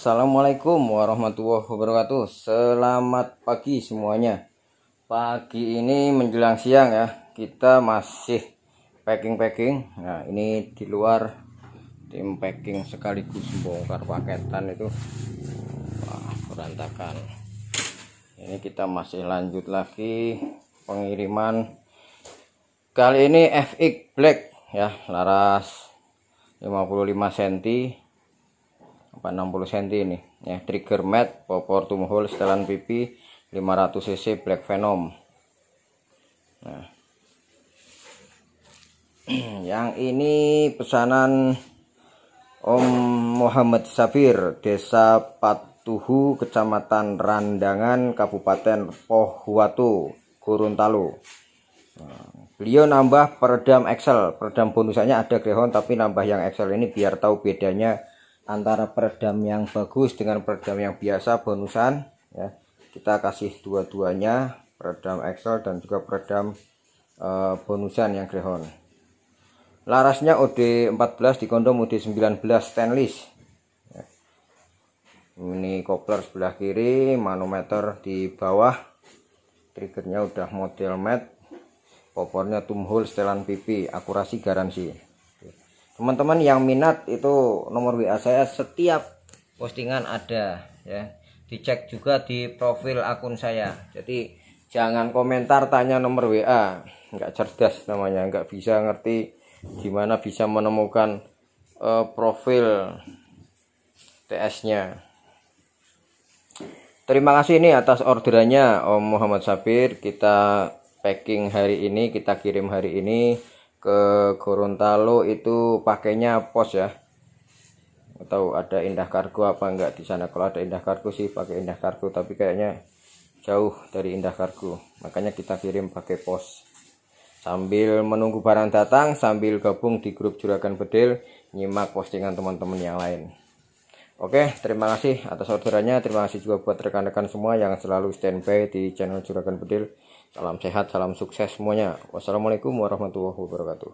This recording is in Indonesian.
Assalamualaikum warahmatullahi wabarakatuh Selamat pagi semuanya Pagi ini menjelang siang ya Kita masih packing-packing Nah ini di luar Tim packing sekaligus bongkar paketan itu Wah berantakan Ini kita masih lanjut lagi Pengiriman Kali ini FX Black ya Laras 55 cm 60 cm ini ya trigger mat popor tumhole setelan pipi 500 cc black venom nah yang ini pesanan Om Muhammad Safir Desa Patuhu Kecamatan Randangan Kabupaten Pohuwato Gorontalo nah, beliau nambah peredam Excel peredam bonusannya ada grehon tapi nambah yang Excel ini biar tahu bedanya antara peredam yang bagus dengan peredam yang biasa bonusan ya kita kasih dua-duanya peredam Excel dan juga peredam e, bonusan yang Greyhound larasnya OD 14 di kondom OD 19 stainless ya. ini kopler sebelah kiri manometer di bawah triggernya udah model mat popornya tumhul setelan pipi akurasi garansi teman-teman yang minat itu nomor WA saya setiap postingan ada ya dicek juga di profil akun saya jadi jangan komentar tanya nomor WA nggak cerdas namanya nggak bisa ngerti gimana bisa menemukan uh, profil TS nya terima kasih ini atas orderannya Om Muhammad Sabir kita packing hari ini kita kirim hari ini ke Gorontalo itu pakainya pos ya atau ada indah kargo apa enggak di sana kalau ada indah kargo sih pakai indah kargo tapi kayaknya jauh dari indah kargo makanya kita kirim pakai pos sambil menunggu barang datang sambil gabung di grup juragan bedil nyimak postingan teman-teman yang lain Oke, terima kasih atas orderannya. Terima kasih juga buat rekan-rekan semua yang selalu standby di channel Juragan Bedil. Salam sehat, salam sukses semuanya. Wassalamualaikum warahmatullahi wabarakatuh.